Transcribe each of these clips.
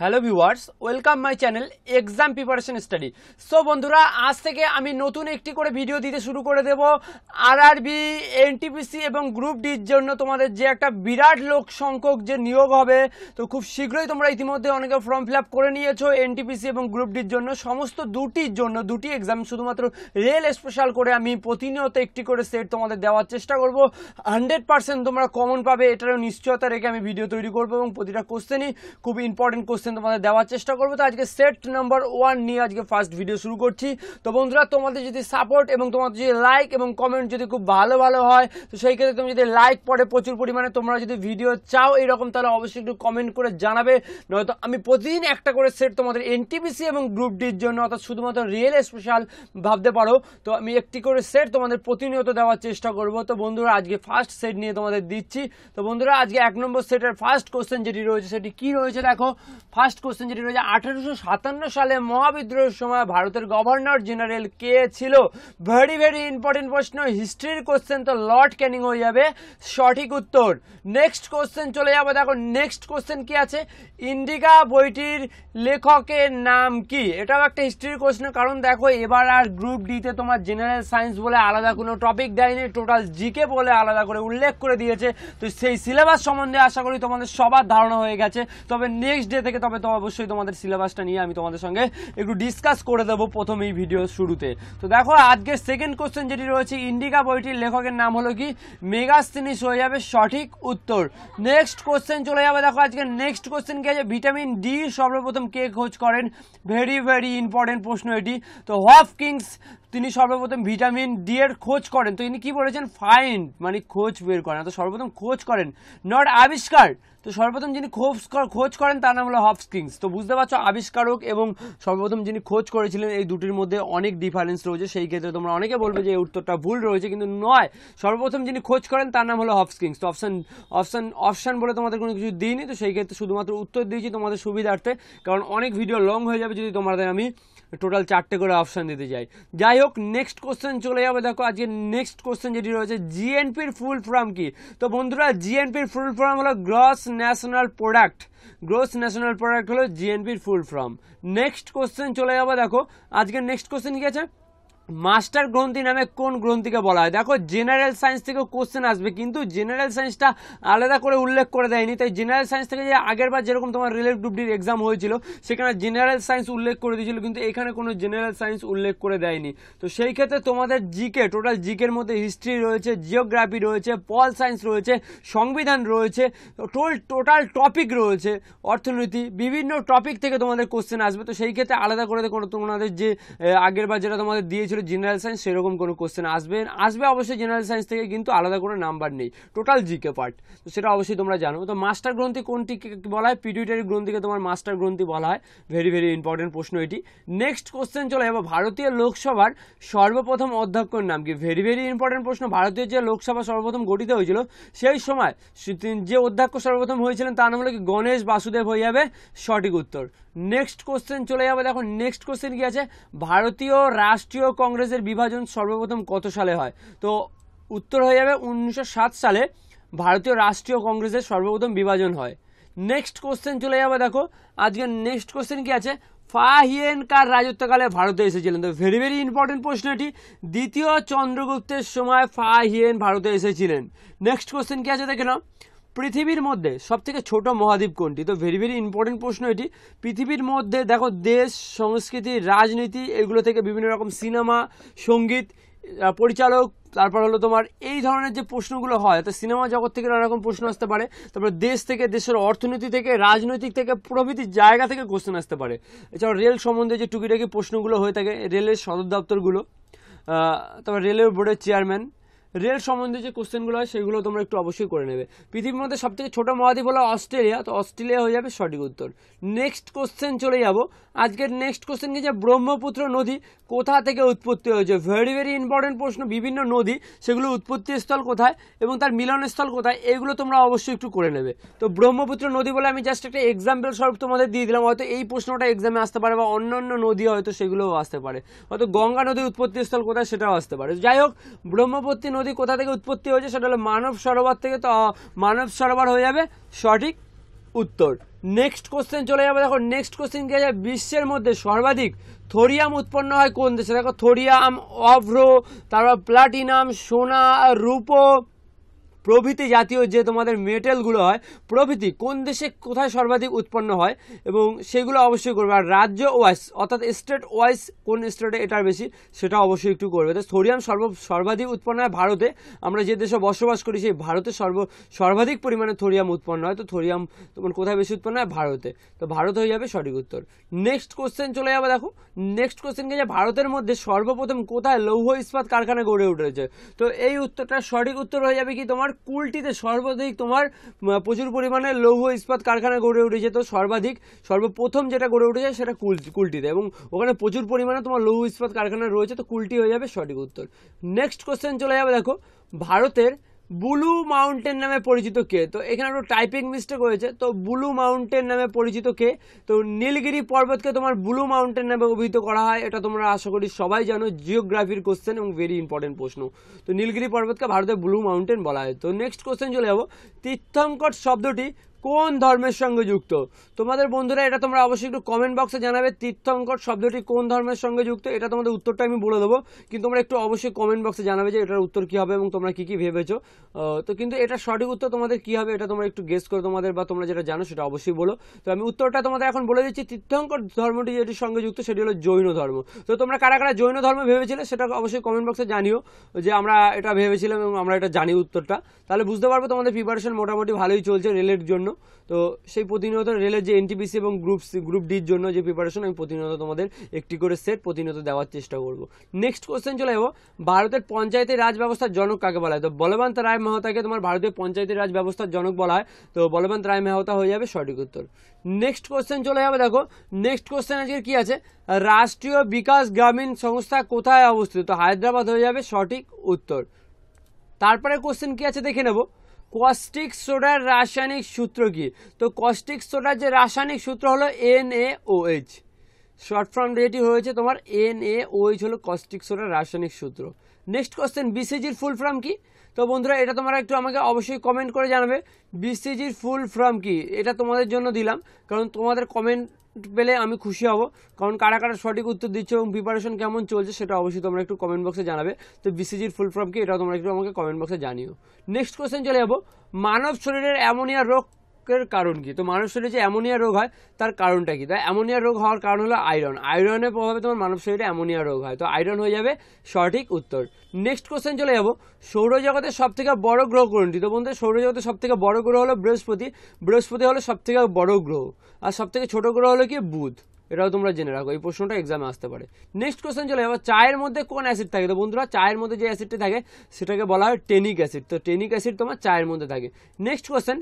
hello viewers welcome my channel exam preparation study so বন্ধুরা আজ থেকে আমি নতুন একটি করে ভিডিও দিতে শুরু করে দেব আরআরবি এনটিপিসি এবং গ্রুপ ডির জন্য তোমাদের যে একটা বিরাট লোক সংখ্যক যে নিয়োগ হবে তো খুব শীঘ্রই তোমরা ইতিমধ্যে অনেকে ফর্ম ফিল করে নিয়েছো এনটিপিসি এবং গ্রুপ ডির জন্য সমস্ত দুটির জন্য দুটি এক্সাম শুধুমাত্র রেল স্পেশাল করে আমি প্রতিনিয়ত একটি করে সেট তোমাদের দেওয়ার চেষ্টা করব হান্ড্রেড পার্সেন্ট তোমরা কমন পাবে এটারও নিশ্চয়তা রেখে আমি ভিডিও তৈরি করবো এবং প্রতিটা কোশ্চেনই খুব ইম্পর্টেন্ট কোশ্চেন কোশ্চেন তোমাদের দেওয়ার চেষ্টা করবো তো আজকে সেট নাম্বার ওয়ান নিয়ে আজকে ফার্স্ট ভিডিও শুরু করছি তো বন্ধুরা তোমাদের যদি সাপোর্ট এবং তোমাদের যদি লাইক এবং কমেন্ট যদি খুব ভালো ভালো হয় তো সেই ক্ষেত্রে তুমি যদি লাইক পড়ে প্রচুর পরিমাণে তোমরা যদি ভিডিও চাও এরকম তাহলে অবশ্যই একটু কমেন্ট করে জানাবে নয়তো আমি প্রতিদিন একটা করে সেট তোমাদের এনটিপিসি এবং গ্রুপ ডির জন্য অর্থাৎ শুধুমাত্র রিয়েল স্পেশাল ভাবতে পারো তো আমি একটি করে সেট তোমাদের প্রতিনিয়ত দেওয়ার চেষ্টা করব তো বন্ধুরা আজকে ফার্স্ট সেট নিয়ে তোমাদের দিচ্ছি তো বন্ধুরা আজকে এক নম্বর সেটের ফার্স্ট কোশ্চেন যেটি রয়েছে সেটি কি রয়েছে দেখো ফার্স্ট কোশ্চেন যেটি রয়েছে আঠারোশো সাতান্ন সালে মহাবিদ্রোহের সময় ভারতের গভর্নর জেনারেল কে ছিল ভেরি ভেরি ইম্পর্টেন্ট প্রশ্ন হিস্ট্রির কোশ্চেন তো লর্ড ক্যানিং হয়ে যাবে সঠিক উত্তর নেক্সট কোশ্চেন চলে যাবো দেখো নেক্সট কোশ্চেন কি আছে ইন্ডিকা বইটির লেখকের নাম কি এটাও একটা হিস্ট্রির কোশ্চেন কারণ দেখো এবার আর গ্রুপ ডিতে তোমার জেনারেল সায়েন্স বলে আলাদা কোনো টপিক দেয়নি টোটাল জিকে বলে আলাদা করে উল্লেখ করে দিয়েছে তো সেই সিলেবাস সম্বন্ধে আশা করি তোমাদের সবার ধারণা হয়ে গেছে তবে নেক্সট ডে থেকে তবে তো অবশ্যই তোমাদের সিলেবাসটা নিয়ে আমি তোমাদের সঙ্গে একটু ডিসকাস করে দেবো প্রথম এই ভিডিও শুরুতে তো দেখো আজকের সেকেন্ড কোশ্চেন যেটি রয়েছে ইন্ডিকা বইটির লেখকের নাম হলো কি সিনিস হয়ে যাবে সঠিক উত্তর নেক্সট কোশ্চেন চলে যাবে দেখো আজকে নেক্সট কোশ্চেন কি আছে ভিটামিন ডি সর্বপ্রথম কে খোঁজ করেন ভেরি ভেরি ইম্পর্টেন্ট প্রশ্ন এটি তো হফ কিংস তিনি সর্বপ্রথম ভিটামিন ডি এর খোঁজ করেন তো ইনি কি বলেছেন ফাইন্ড মানে খোঁজ বের করেন তো সর্বপ্রথম খোঁজ করেন নট আবিষ্কার তো সর্বপ্রথম যিনি খোঁজ খোঁজ করেন তার নাম হলো হফস্কিংস তো বুঝতে পারছো আবিষ্কারক এবং সর্বপ্রথম যিনি খোঁজ করেছিলেন এই দুটির মধ্যে অনেক ডিফারেন্স রয়েছে সেই ক্ষেত্রে তোমরা অনেকে বলবে যে এই উত্তরটা ভুল রয়েছে কিন্তু নয় সর্বপ্রথম যিনি খোঁজ করেন তার নাম হলো হফস্কিংস তো অপশান অপশান অপশান বলে তোমাদের কোনো কিছু দিইনি তো সেই ক্ষেত্রে শুধুমাত্র উত্তর দিয়েছি তোমাদের সুবিধার্থে কারণ অনেক ভিডিও লং হয়ে যাবে যদি তোমাদের আমি টোটাল চারটে করে অপশান দিতে চাই যাই হোক নেক্সট কোশ্চেন চলে যাবে দেখো আজকে নেক্সট কোশ্চেন যেটি রয়েছে জিএনপির ফুল ফর্ম কি তো বন্ধুরা জিএনপির ফুল ফর্ম হলো gross national product gross national product হলো জিএনপির ফুল ফর্ম নেক্সট কোশ্চেন চলে যাবে দেখো আজকে নেক্সট কোশ্চেন কি আছে মাস্টার গ্রন্থি নামে কোন গ্রন্থিকে বলা হয় দেখো জেনারেল সায়েন্স থেকে কোশ্চেন আসবে কিন্তু জেনারেল সায়েন্সটা আলাদা করে উল্লেখ করে দেয়নি তাই জেনারেল সায়েন্স থেকে যে আগের বার যেরকম তোমার রিলেভ ডুবডির ডির এক্সাম হয়েছিল সেখানে জেনারেল সায়েন্স উল্লেখ করে দিয়েছিল কিন্তু এখানে কোনো জেনারেল সায়েন্স উল্লেখ করে দেয়নি তো সেই ক্ষেত্রে তোমাদের জিকে টোটাল জিকের মধ্যে হিস্ট্রি রয়েছে জিওগ্রাফি রয়েছে পল সায়েন্স রয়েছে সংবিধান রয়েছে টোল টোটাল টপিক রয়েছে অর্থনীতি বিভিন্ন টপিক থেকে তোমাদের কোশ্চেন আসবে তো সেই ক্ষেত্রে আলাদা করে কোনো তোমাদের যে আগের বার যেটা তোমাদের দিয়েছে ছিল জেনারেল সায়েন্স সেরকম কোনো কোশ্চেন আসবে আসবে অবশ্যই জেনারেল সায়েন্স থেকে কিন্তু আলাদা করে নাম্বার নেই টোটাল জিকে পার্ট তো সেটা অবশ্যই তোমরা জানো তো মাস্টার গ্রন্থি কোনটিকে বলা হয় পিডিউটারি গ্রন্থিকে তোমার মাস্টার গ্রন্থি বলা হয় ভেরি ভেরি ইম্পর্টেন্ট প্রশ্ন এটি নেক্সট কোশ্চেন চলে যাবো ভারতীয় লোকসভার সর্বপ্রথম অধ্যক্ষের নাম কি ভেরি ভেরি ইম্পর্টেন্ট প্রশ্ন ভারতীয় যে লোকসভা সর্বপ্রথম গঠিত হয়েছিল সেই সময় যে অধ্যক্ষ সর্বপ্রথম হয়েছিলেন তার নাম হলো কি গণেশ বাসুদেব হয়ে যাবে সঠিক উত্তর নেক্সট কোশ্চেন চলে যাবে দেখো নেক্সট কোশ্চেন কি আছে ভারতীয় রাষ্ট্রীয় কংগ্রেসের বিভাজন সর্বপ্রথম কত সালে হয় তো উত্তর হয়ে যাবে উনিশশো সালে ভারতীয় রাষ্ট্রীয় কংগ্রেসের সর্বপ্রথম বিভাজন হয় নেক্সট কোশ্চেন চলে যাবে দেখো আজকে নেক্সট কোশ্চেন কি আছে ফাহিয়েন কার রাজত্বকালে ভারতে এসেছিলেন তো ভেরি ভেরি ইম্পর্টেন্ট প্রশ্ন এটি দ্বিতীয় চন্দ্রগুপ্তের সময় ফাহিয়েন ভারতে এসেছিলেন নেক্সট কোশ্চেন কি আছে দেখে নাও পৃথিবীর মধ্যে সবথেকে ছোট মহাদ্বীপ কোনটি তো ভেরি ভেরি ইম্পর্টেন্ট প্রশ্ন এটি পৃথিবীর মধ্যে দেখো দেশ সংস্কৃতি রাজনীতি এগুলো থেকে বিভিন্ন রকম সিনেমা সঙ্গীত পরিচালক তারপর হলো তোমার এই ধরনের যে প্রশ্নগুলো হয় তো সিনেমা জগৎ থেকে নানা রকম প্রশ্ন আসতে পারে তারপর দেশ থেকে দেশের অর্থনীতি থেকে রাজনৈতিক থেকে প্রভৃতি জায়গা থেকে কোশ্চেন আসতে পারে এছাড়াও রেল সম্বন্ধে যে টুকিটাকি প্রশ্নগুলো হয়ে থাকে রেলের সদর দপ্তরগুলো তারপর রেলওয়ে বোর্ডের চেয়ারম্যান রেল সম্বন্ধে যে কোশ্চেনগুলো হয় সেগুলো তোমরা একটু অবশ্যই করে নেবে পৃথিবীর মধ্যে সব থেকে ছোটো মহাদ্বীপ হলো অস্ট্রেলিয়া তো অস্ট্রেলিয়া হয়ে যাবে সঠিক উত্তর নেক্সট কোশ্চেন চলে যাব আজকের নেক্সট কোশ্চেন কি যে ব্রহ্মপুত্র নদী কোথা থেকে উৎপত্তি হয়েছে ভেরি ভেরি ইম্পর্টেন্ট প্রশ্ন বিভিন্ন নদী সেগুলো উৎপত্তি স্থল কোথায় এবং তার মিলনস্থল কোথায় এগুলো তোমরা অবশ্যই একটু করে নেবে তো ব্রহ্মপুত্র নদী বলে আমি জাস্ট একটা এক্সাম্পল স্বরূপ তোমাদের দিয়ে দিলাম হয়তো এই প্রশ্নটা এক্সামে আসতে পারে বা অন্য অন্য নদী হয়তো সেগুলোও আসতে পারে হয়তো গঙ্গা নদীর উৎপত্তি স্থল কোথায় সেটাও আসতে পারে যাই হোক ব্রহ্মপুত্র নদী নদী কোথা থেকে উৎপত্তি হয়েছে সেটা হলো মানব সরোবর থেকে তো মানব সরোবর হয়ে যাবে সঠিক উত্তর নেক্সট কোশ্চেন চলে যাবে দেখো নেক্সট কোশ্চেন কি যায় বিশ্বের মধ্যে সর্বাধিক থোরিয়াম উৎপন্ন হয় কোন দেশে দেখো থোরিয়াম অভ্র তারপর প্লাটিনাম সোনা রূপো প্রভৃতি জাতীয় যে তোমাদের মেটেলগুলো হয় প্রভৃতি কোন দেশে কোথায় সর্বাধিক উৎপন্ন হয় এবং সেগুলো অবশ্যই করবে আর রাজ্য ওয়াইজ অর্থাৎ স্টেট ওয়াইজ কোন স্টেটে এটার বেশি সেটা অবশ্যই একটু করবে তো সোডিয়াম সর্ব সর্বাধিক উৎপন্ন হয় ভারতে আমরা যে দেশে বসবাস করি সেই ভারতে সর্ব সর্বাধিক পরিমাণে থোরিয়াম উৎপন্ন হয় তো থোরিয়াম তোমার কোথায় বেশি উৎপন্ন হয় ভারতে তো ভারত হয়ে যাবে সঠিক উত্তর নেক্সট কোশ্চেন চলে যাবে দেখো নেক্সট কোশ্চেন যে ভারতের মধ্যে সর্বপ্রথম কোথায় লৌহ ইস্পাত কারখানা গড়ে উঠেছে তো এই উত্তরটা সঠিক উত্তর হয়ে যাবে কি তোমার কুলটিতে সর্বাধিক তোমার প্রচুর পরিমাণে লৌহ ইস্পাত কারখানা গড়ে উঠেছে তো সর্বাধিক সর্বপ্রথম যেটা গড়ে উঠেছে সেটা কুল কুলটিতে এবং ওখানে প্রচুর পরিমাণে তোমার লৌহ ইস্পাত কারখানা রয়েছে তো কুলটি হয়ে যাবে সঠিক উত্তর নেক্সট কোশ্চেন চলে যাবে দেখো ভারতের ব্লু মাউন্টেন নামে পরিচিত কে তো এখানে একটু টাইপিং মিস্টেক হয়েছে তো ব্লু মাউন্টেন নামে পরিচিত কে তো নীলগিরি পর্বতকে তোমার ব্লু মাউন্টেন নামে অভিহিত করা হয় এটা তোমরা আশা করি সবাই জানো জিওগ্রাফির কোশ্চেন এবং ভেরি ইম্পর্টেন্ট প্রশ্ন তো নীলগিরি পর্বতকে ভারতের ব্লু মাউন্টেন বলা হয় তো নেক্সট কোশ্চেন চলে যাবো তীর্থঙ্কট শব্দটি কোন ধর্মের সঙ্গে যুক্ত তোমাদের বন্ধুরা এটা তোমরা অবশ্যই একটু কমেন্ট বক্সে জানাবে তীর্থঙ্কর শব্দটি কোন ধর্মের সঙ্গে যুক্ত এটা তোমাদের উত্তরটা আমি বলে দেবো কিন্তু তোমরা একটু অবশ্যই কমেন্ট বক্সে জানাবে যে এটার উত্তর কী হবে এবং তোমরা কী কী ভেবেছো তো কিন্তু এটা সঠিক উত্তর তোমাদের কী হবে এটা তোমরা একটু গেস করে তোমাদের বা তোমরা যেটা জানো সেটা অবশ্যই বলো তো আমি উত্তরটা তোমাদের এখন বলে দিচ্ছি তীর্থঙ্কর ধর্মটি যেটির সঙ্গে যুক্ত সেটি হলো জৈন ধর্ম তো তোমরা কারা কারা জৈন ধর্ম ভেবেছিলে সেটা অবশ্যই কমেন্ট বক্সে জানিও যে আমরা এটা ভেবেছিলাম এবং আমরা এটা জানি উত্তরটা তাহলে বুঝতে পারবো তোমাদের প্রিপারেশন মোটামুটি ভালোই চলছে রেলের জন্য তো সেই প্রতিনিয়ত রেলের যে এনটিপিসি এবং গ্রুপ গ্রুপ ডির জন্য যে প্রিপারেশন আমি প্রতিনিয়ত তোমাদের একটি করে সেট প্রতিনিয়ত দেওয়ার চেষ্টা করব নেক্সট কোশ্চেন চলে যাবো ভারতের পঞ্চায়েতের রাজ ব্যবস্থার জনক কাকে বলা হয় তো বলবন্ত রায় মেহতাকে তোমার ভারতীয় পঞ্চায়েতের রাজ ব্যবস্থার জনক বলা হয় তো বলবন্ত রায় মেহতা হয়ে যাবে সঠিক উত্তর নেক্সট কোশ্চেন চলে যাবে দেখো নেক্সট কোশ্চেন আজকে কি আছে রাষ্ট্রীয় বিকাশ গ্রামীণ সংস্থা কোথায় অবস্থিত তো হায়দ্রাবাদ হয়ে যাবে সঠিক উত্তর তারপরে কোশ্চেন কি আছে দেখে নেবো কস্টিক সোডার রাসায়নিক সূত্র কি তো কস্টিক সোডার যে রাসায়নিক সূত্র হলো N A H short form ready হয়েছে তোমার এন এ এইচ হলো কস্টিক সোডার রাসায়নিক সূত্র নেক্সট কোশ্চেন বিসিজির ফুল ফর্ম কি তো বন্ধুরা এটা তোমরা একটু আমাকে অবশ্যই কমেন্ট করে জানাবে বিসিজির ফুল ফর্ম কি এটা তোমাদের জন্য দিলাম কারণ তোমাদের কমেন্ট পেলে আমি খুশি হব কারণ কারা কারা সঠিক উত্তর দিচ্ছে এবং প্রিপারেশন কেমন চলছে সেটা অবশ্যই তোমরা একটু কমেন্ট বক্সে জানাবে তো বিসিজির ফুল ফর্ম কি এটা তোমরা একটু আমাকে কমেন্ট বক্সে জানিও নেক্সট কোয়েশ্চেন চলে যাবো মানব শরীরের অ্যামোনিয়া রোগ রোগের কারণ কি তো মানব শরীরে যে অ্যামোনিয়া রোগ হয় তার কারণটা কি তাই অ্যামোনিয়া রোগ হওয়ার কারণ হলো আয়রন আয়রনের প্রভাবে তোমার মানব শরীরে অ্যামোনিয়া রোগ হয় তো আয়রন হয়ে যাবে সঠিক উত্তর নেক্সট কোশ্চেন চলে যাবো সৌরজগতের সব থেকে বড় গ্রহ কোনটি তো বন্ধু সৌরজগতের সব থেকে বড় গ্রহ হলো বৃহস্পতি বৃহস্পতি হলো সব থেকে বড় গ্রহ আর সব থেকে ছোট গ্রহ হলো কি বুধ এটাও তোমরা জেনে রাখো এই প্রশ্নটা এক্সামে আসতে পারে নেক্সট কোশ্চেন চলে যাবো চায়ের মধ্যে কোন অ্যাসিড থাকে তো বন্ধুরা চায়ের মধ্যে যে অ্যাসিডটি থাকে সেটাকে বলা হয় টেনিক অ্যাসিড তো টেনিক অ্যাসিড তোমার চায়ের মধ্যে থাকে নেক্সট কোশ্চেন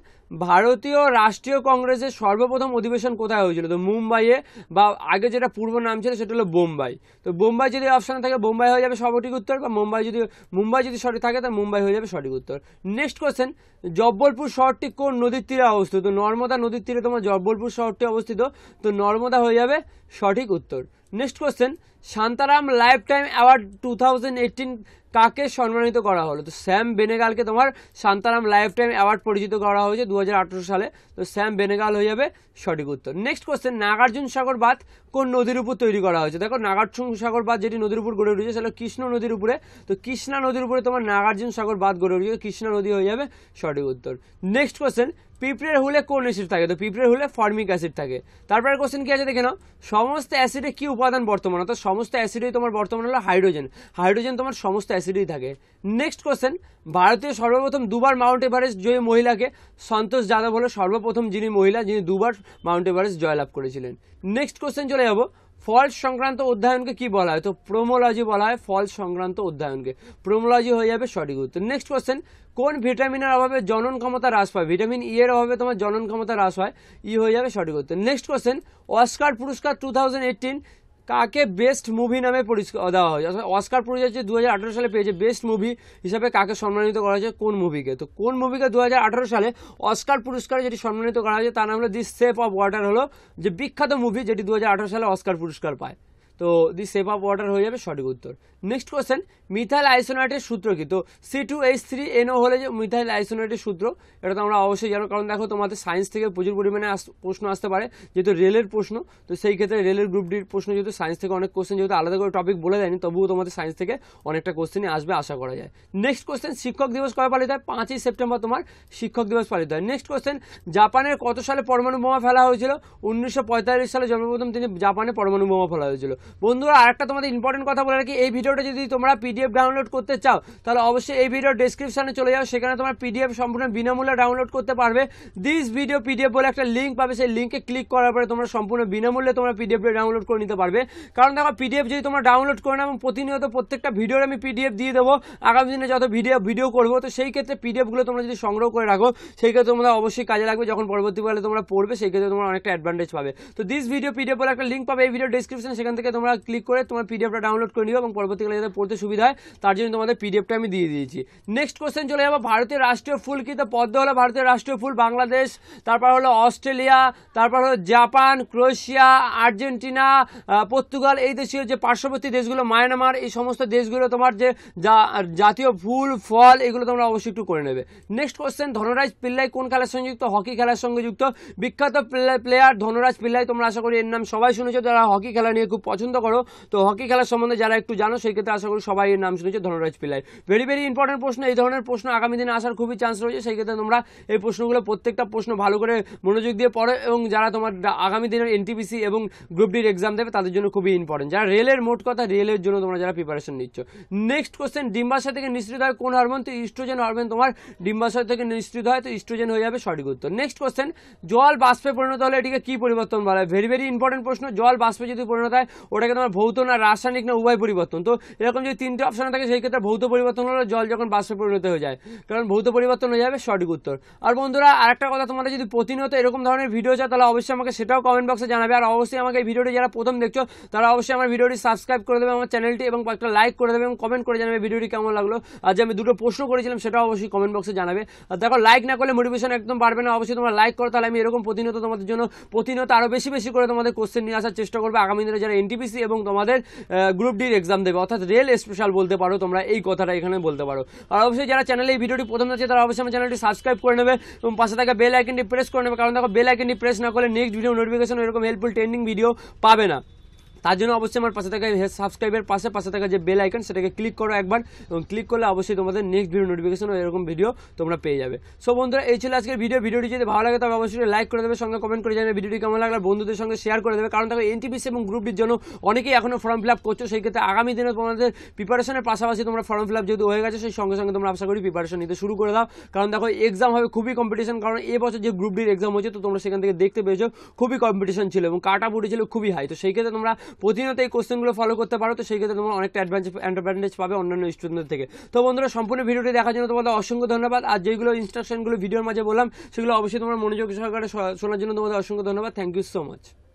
ভারতীয় রাষ্ট্রীয় কংগ্রেসের সর্বপ্রথম অধিবেশন কোথায় হয়েছিল তো মুম্বাইয়ে বা আগে যেটা পূর্ব নাম ছিল সেটা হলো বোম্বাই তো বোম্বাই যদি অপশানে থাকে বোম্বাই হয়ে যাবে সঠিক উত্তর বা মুম্বাই যদি মুম্বাই যদি সঠিক থাকে তাহলে মুম্বাই হয়ে যাবে সঠিক উত্তর নেক্সট কোয়েশ্চেন জব্বলপুর শহরটি কোন নদীর তীরে অবস্থিত নর্মদা নদীর তীরে তোমার জব্বলপুর শহরটি অবস্থিত তো নর্মদা হয়ে যাবে সঠিক উত্তর next question Shantaram lifetime award two thousand eighteen কাকে সম্মানিত করা হলো তো শ্যাম বেনেগালকে তোমার শান্তারাম লাইফ টাইম অ্যাওয়ার্ড পরিচিত করা হয়েছে দু সালে তো শ্যাম বেনেগাল হয়ে যাবে সঠিক উত্তর নেক্সট কোয়েশ্চেন নাগার্জুন সাগর বাঁধ কোন নদীর উপর তৈরি করা হয়েছে দেখো নাগার্জুন সাগর বাঁধ যেটি নদীর উপর গড়ে উঠেছে সেটা কৃষ্ণ নদীর উপরে তো কৃষ্ণা নদীর উপরে তোমার নাগার্জুন সাগর বাঁধ গড়ে উঠেছে কৃষ্ণা নদী হয়ে যাবে সঠিক উত্তর নেক্সট কোয়েশ্চেন পিঁপড়ের হুলে কোন অ্যাসিড থাকে তো পিঁপড়ের হুলে ফর্মিক অ্যাসিড থাকে তারপরে কোশ্চেন কী আছে দেখে নাও সমস্ত অ্যাসিডে কী উপাদান বর্তমান অর্থাৎ সমস্ত অ্যাসিডেই তোমার বর্তমান হলো হাইড্রোজেন হাইড্রোজেন তোমার সমস্ত অ্যাসিডই থাকে নেক্সট কোশ্চেন ভারতীয় সর্বপ্রথম দুবার মাউন্ট এভারেস্ট জয়ী মহিলাকে সন্তোষ যাদব হল সর্বপ্রথম যিনি মহিলা যিনি দুবার মাউন্ট এভারেস্ট জয়লাভ করেছিলেন নেক্সট কোশ্চেন চলে যাবো ফলস সংক্রান্ত অধ্যয়নকে কি বলা হয় তো প্রোমোলজি বলা হয় ফলস সংক্রান্ত অধ্যয়নকে প্রোমোলজি হয়ে যাবে সঠিক উত্তর নেক্সট কোয়েশ্চেন কোন ভিটামিনের অভাবে জনন ক্ষমতা হ্রাস পায় ভিটামিন ই e এর অভাবে তোমার জনন ক্ষমতা হ্রাস হয় ই e হয়ে যাবে সঠিক উত্তর নেক্সট কোয়েশ্চেন অস্কার পুরস্কার টু থাউজেন্ড এইটিন কাকে বেস্ট মুভি নামে দেওয়া হয়েছে অস্কার পরিচয় দু হাজার সালে পেয়েছে বেস্ট মুভি হিসাবে কাকে সম্মানিত করা হয়েছে কোন মুভিকে তো কোন মুভিকে দু সালে অস্কার পুরস্কারে যেটি সম্মানিত করা হয়েছে তার নাম হলো দিস সেফ অফ ওয়াটার হলো যে বিখ্যাত মুভি যেটি দু সালে অস্কার পুরস্কার পায় তো দি সেপ অফ ওয়াটার হয়ে যাবে সঠিক উত্তর নেক্সট কোয়েশ্চেন মিথাইল আইসোনাইটের সূত্র কি তো C two H three NO হলে যে মিথাইল আইসোনাইটের সূত্র এটা তো আমরা অবশ্যই জানো কারণ দেখো তোমাদের সায়েন্স থেকে প্রচুর পরিমাণে প্রশ্ন আসতে পারে যেহেতু রেলের প্রশ্ন তো সেই ক্ষেত্রে রেলের গ্রুপ ডির প্রশ্ন যেহেতু সায়েন্স থেকে অনেক কোশ্চেন যেহেতু আলাদা করে টপিক বলে দেয়নি তবুও তোমাদের সায়েন্স থেকে অনেকটা কোশ্চেনই আসবে আশা করা যায় নেক্সট কোশ্চেন শিক্ষক দিবস কবে পালিত হয় পাঁচই সেপ্টেম্বর তোমার শিক্ষক দিবস পালিত হয় নেক্সট কোশ্চেন জাপানের কত সালে পরমাণু বোমা ফেলা হয়েছিল উনিশশো সালে জন্মপ্রথম তিনি জাপানে পরমাণু বোমা ফেলা হয়েছিল বন্ধুরা আরেকটা তোমাদের ইম্পর্টেন্ট কথা বলে রাখি এই ভিডিওটা যদি তোমরা পিডিএফ ডাউনলোড করতে চাও তাহলে অবশ্যই এই ভিডিও ডিসক্রিপশানে চলে যাও সেখানে তোমার পিডিএফ সম্পূর্ণ বিনামূল্যে ডাউনলোড করতে পারবে দিস ভিডিও পিডিএফ বলে একটা লিঙ্ক পাবে সেই লিঙ্কে ক্লিক করার পরে তোমরা সম্পূর্ণ বিনামূল্যে তোমরা পিডিএফটা ডাউনলোড করে নিতে পারবে কারণ দেখো পিডিএফ যদি তোমরা ডাউনলোড করে না এবং প্রতিনিয়ত প্রত্যেকটা ভিডিওর আমি পিডিএফ দিয়ে দেবো আগামী দিনে যত ভিডিও ভিডিও করবো তো সেই ক্ষেত্রে পিডিএফগুলো তোমরা যদি সংগ্রহ করে রাখো সেই ক্ষেত্রে তোমরা অবশ্যই কাজে লাগবে যখন পরবর্তীকালে তোমরা পড়বে সেই ক্ষেত্রে তোমরা অনেকটা অ্যাডভান্টেজ পাবে তো দিস ভিডিও পিডিএফ বলে একটা লিঙ্ক পাবে এই ভিডিও ডিসক্রিপশন সেখান থেকে তোমরা ক্লিক করে তোমার পিডিএফটা ডাউনলোড করে নিও এবং পরবর্তীকালে যাতে পড়তে সুবিধা হয় তার জন্য তোমাদের পিডিএফটা আমি দিয়ে দিয়েছি নেক্সট কোশ্চেন চলে যাবো ভারতের রাষ্ট্রীয় ফুল কি তো পদ্ম হলো ভারতের রাষ্ট্রীয় ফুল বাংলাদেশ তারপর হলো অস্ট্রেলিয়া তারপর হলো জাপান ক্রোয়েশিয়া আর্জেন্টিনা পর্তুগাল এই দেশীয় যে পার্শ্ববর্তী দেশগুলো মায়ানমার এই সমস্ত দেশগুলো তোমার যে জাতীয় ফুল ফল এগুলো তোমরা অবশ্যই একটু করে নেবে নেক্সট কোশ্চেন ধনরাজ পিল্লাই কোন খেলার সঙ্গে যুক্ত হকি খেলার সঙ্গে যুক্ত বিখ্যাত প্লেয়ার ধনরাজ পিল্লাই তোমরা আশা করি এর নাম সবাই শুনেছো যারা হকি খেলা নিয়ে খুব পছন্দ করো তো হকি খেলার সম্বন্ধে যারা একটু জানো সেই ক্ষেত্রে আশা করি সবাই এর নাম শুনেছে Dhanraj Pillai very very important প্রশ্ন এই ধরনের প্রশ্ন আগামী দিনে আসার খুবই চান্স রয়েছে সেই ক্ষেত্রে তোমরা এই প্রশ্নগুলো প্রত্যেকটা প্রশ্ন ভালো করে মনোযোগ দিয়ে পড়ো এবং যারা তোমার আগামী দিনের এনটিপিসি এবং গ্রুপ ডির এক্সাম দেবে তাদের জন্য খুবই ইম্পর্টেন্ট যারা রেলের মোট কথা রেলের জন্য তোমরা যারা প্রিপারেশন নিচ্ছ নেক্সট কোশ্চেন ডিম্বাশয় থেকে নিশ্চিত হয় কোন হরমোন তো ইস্ট্রোজেন হরমোন তোমার ডিম্বাশয় থেকে নিশ্চিত হয় তো ইস্ট্রোজেন হয়ে যাবে সঠিক উত্তর নেক্সট কোশ্চেন জল বাষ্পে পরিণত হলে এটিকে কি পরিবর্তন বলা হয় ভেরি ভেরি ইম্পর্টেন্ট প্রশ্ন জল বাষ্পে যদি পরিণত হয় ওটাকে তোমার ভৌত না রাসায়নিক না উভয় পরিবর্তন তো এরকম যদি তিনটে অপশন থাকে সেই ক্ষেত্রে ভৌত পরিবর্তন হলো জল যখন বাষ্পে পরিণত হয়ে যায় কারণ ভৌত পরিবর্তন হয়ে যাবে সঠিক উত্তর আর বন্ধুরা আরেকটা কথা তোমাদের যদি প্রতিনিয়ত এরকম ধরনের ভিডিও চায় তাহলে অবশ্যই আমাকে সেটাও কমেন্ট বক্সে জানাবে আর অবশ্যই আমাকে এই ভিডিওটি যারা প্রথম দেখছো তারা অবশ্যই আমার ভিডিওটি সাবস্ক্রাইব করে দেবে আমার চ্যানেলটি এবং একটা লাইক করে দেবে এবং কমেন্ট করে জানাবে ভিডিওটি কেমন লাগলো আর যে আমি দুটো প্রশ্ন করেছিলাম সেটাও অবশ্যই কমেন্ট বক্সে জানাবে আর দেখো লাইক না করলে মোটিভেশন একদম বাড়বে না অবশ্যই তোমরা লাইক করো তাহলে আমি এরকম প্রতিনিয়ত তোমাদের জন্য প্রতিনিয়ত আরও বেশি বেশি করে তোমাদের কোশ্চেন নিয়ে আসার চেষ্টা করবে আগামী দিনে যারা এনটি টিপিসি এবং তোমাদের গ্রুপ ডির এক্সাম দেবে অর্থাৎ রেল স্পেশাল বলতে পারো তোমরা এই কথাটা এখানে বলতে পারো আর অবশ্যই যারা চ্যানেলে এই ভিডিওটি প্রথম আছে তারা অবশ্যই আমার চ্যানেলটি সাবস্ক্রাইব করে নেবে এবং পাশে থাকা বেল আইকনটি প্রেস করে নেবে কারণ দেখো বেল আইকনটি প্রেস না করলে নেক্সট ভিডিও নোটিফিকেশন এরকম হেল্পফুল ট্রেন্ডিং ভিডিও পাবে না তার জন্য অবশ্যই আমার পাশে থাকা সাবস্ক্রাইবের পাশে পাশে থাকা যে বেল আইকন সেটাকে ক্লিক করো একবার এবং ক্লিক করলে অবশ্যই তোমাদের নেক্সট ভিডিও নোটিফিকেশন এরকম ভিডিও তোমরা পেয়ে যাবে সো বন্ধুরা এই ছিল আজকের ভিডিও ভিডিওটি যদি ভালো লাগে তবে অবশ্যই লাইক করে দেবে সঙ্গে কমেন্ট করে জানাবে ভিডিওটি কেমন লাগলো বন্ধুদের সঙ্গে শেয়ার করে দেবে কারণ দেখো এনটিপিসি এবং গ্রুপটির জন্য অনেকেই এখনও ফর্ম ফিল আপ করছো সেই ক্ষেত্রে আগামী দিনে তোমাদের প্রিপারেশনের পাশাপাশি তোমরা ফর্ম ফিল আপ যেহেতু হয়ে গেছে সেই সঙ্গে সঙ্গে তোমরা আশা করি প্রিপারেশন নিতে শুরু করে দাও কারণ দেখো এক্সাম হবে খুবই কম্পিটিশন কারণ এবছর যে গ্রুপ ডির এক্সাম হয়েছে তো তোমরা সেখান থেকে দেখতে পেয়েছো খুবই কম্পিটিশন ছিল এবং কাটা বুটি ছিল খুবই হাই তো সেই ক্ষেত্রে তোমরা প্রতিনিয়ত এই কোশ্চেনগুলো ফলো করতে পারো তো সেই ক্ষেত্রে তোমার অনেকটা অ্যাডভান্টেজ অ্যাডভান্টেজ পাবে অন্যান্য স্টুডেন্টদের থেকে তো বন্ধুরা সম্পূর্ণ ভিডিওটি দেখার জন্য তোমাদের অসংখ্য ধন্যবাদ আর যেগুলো ইনস্ট্রাকশনগুলো ভিডিওর মাঝে বললাম সেগুলো অবশ্যই তোমার মনোযোগ সহকারে শোনার জন্য তোমাদের অসংখ্য ধন্যবাদ থ্যাংক ইউ সো মাচ